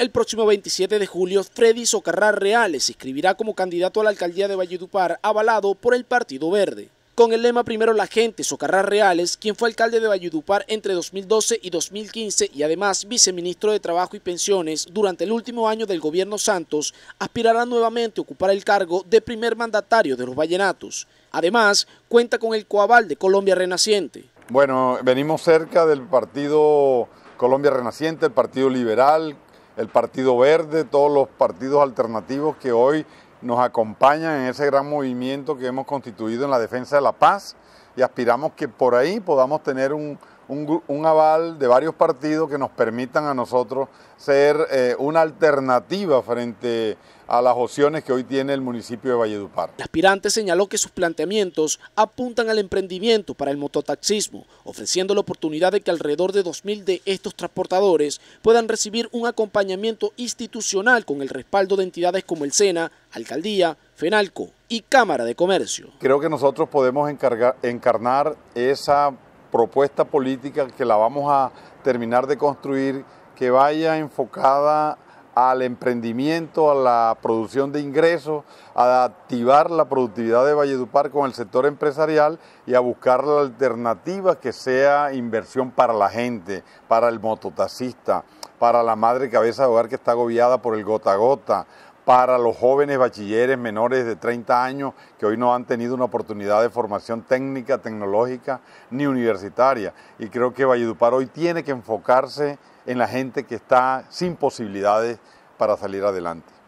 El próximo 27 de julio, Freddy Socarrar Reales se inscribirá como candidato a la alcaldía de Valledupar, avalado por el Partido Verde. Con el lema Primero la gente, Socarrar Reales, quien fue alcalde de Valledupar entre 2012 y 2015 y además viceministro de Trabajo y Pensiones durante el último año del gobierno Santos, aspirará nuevamente a ocupar el cargo de primer mandatario de los vallenatos. Además, cuenta con el coaval de Colombia Renaciente. Bueno, venimos cerca del partido Colombia Renaciente, el Partido Liberal, el Partido Verde, todos los partidos alternativos que hoy nos acompañan en ese gran movimiento que hemos constituido en la defensa de la paz y aspiramos que por ahí podamos tener un, aval de varios partidos que nos permitan a nosotros ser eh, una alternativa frente a las opciones que hoy tiene el municipio de Valledupar. El aspirante señaló que sus planteamientos apuntan al emprendimiento para el mototaxismo, ofreciendo la oportunidad de que alrededor de 2.000 de estos transportadores puedan recibir un acompañamiento institucional con el respaldo de entidades como el SENA, Alcaldía, FENALCO y Cámara de Comercio. Creo que nosotros podemos encarnar esa propuesta política que la vamos a terminar de construir, que vaya enfocada al emprendimiento, a la producción de ingresos, a activar la productividad de Valledupar con el sector empresarial y a buscar la alternativa que sea inversión para la gente, para el mototaxista, para la madre cabeza de hogar que está agobiada por el gota a gota, para los jóvenes bachilleres menores de 30 años que hoy no han tenido una oportunidad de formación técnica, tecnológica ni universitaria. Y creo que Valledupar hoy tiene que enfocarse en la gente que está sin posibilidades para salir adelante.